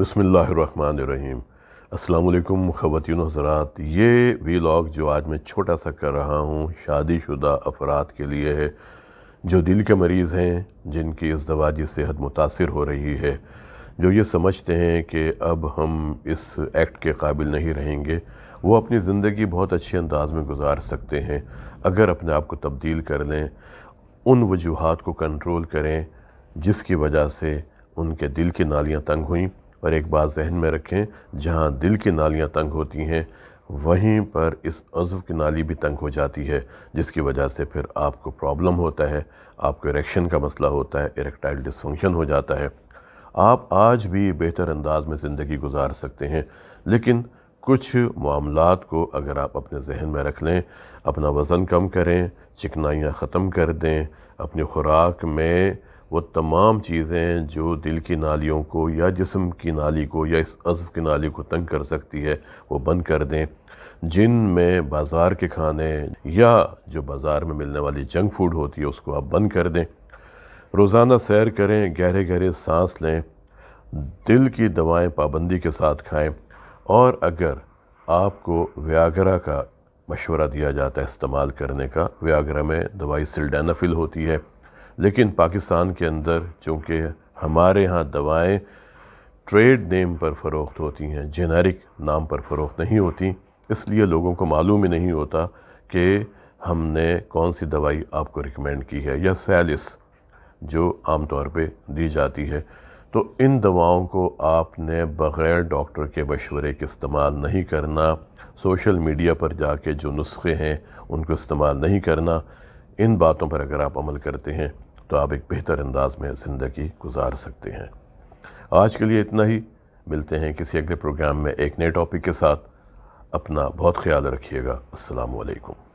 बसमीम् अल्लाम ख़वान हज़रा ये व्लाग जो आज मैं छोटा सा कर रहा हूँ शादी शुदा अफराद के लिए है जो दिल के मरीज़ हैं जिनकी इस दवा जी सेहत मुतासर हो रही है जो ये समझते हैं कि अब हम इस एक्ट के काबिल नहीं रहेंगे वो अपनी ज़िंदगी बहुत अच्छे अंदाज में गुजार सकते हैं अगर अपने आप को तब्दील कर लें उन वजूहत को कंट्रोल करें जिसकी वजह से उनके दिल की नालियाँ तंग हुई पर एक बात जहन में रखें जहाँ दिल की नालियाँ तंग होती हैं वहीं पर इस अज़व की नाली भी तंग हो जाती है जिसकी वजह से फिर आपको प्रॉब्लम होता है आपको इरेक्शन का मसला होता है इरेक्टाइल डिसफंक्शन हो जाता है आप आज भी बेहतर अंदाज में ज़िंदगी गुजार सकते हैं लेकिन कुछ मामला को अगर आप अपने जहन में रख लें अपना वज़न कम करें चिकनाइयाँ ख़त्म कर दें अपनी खुराक में वो तमाम चीज़ें जो दिल की नालियों को या जिसम की नाली को या इस अज़व की नाली को तंग कर सकती है वो बंद कर दें जिन में बाज़ार के खाने या जो बाज़ार में मिलने वाली जंक फूड होती है उसको आप बंद कर दें रोज़ाना सैर करें गहरे गहरे सांस लें दिल की दवाएं पाबंदी के साथ खाएं और अगर आपको व्यागरा का मशवरा दिया जाता है इस्तेमाल करने का व्यागरा में दवाई सिल्डेनाफिल होती है लेकिन पाकिस्तान के अंदर चूँकि हमारे यहाँ दवाएँ ट्रेड नेम पर फ़रोख्त होती हैं जेनरिक नाम पर फ़रोख्त नहीं होती इसलिए लोगों को मालूम ही नहीं होता कि हमने कौन सी दवाई आपको रिकमेंड की है या सैलिस जो आम तौर पर दी जाती है तो इन दवाओं को आपने बग़ैर डॉक्टर के मशवरे के इस्तेमाल नहीं करना सोशल मीडिया पर जाके जो नुस्खे हैं उनको इस्तेमाल नहीं करना इन बातों पर अगर आप अमल करते हैं तो आप एक बेहतर अंदाज में ज़िंदगी गुजार सकते हैं आज के लिए इतना ही मिलते हैं किसी अगले प्रोग्राम में एक नए टॉपिक के साथ अपना बहुत ख्याल रखिएगा असलकम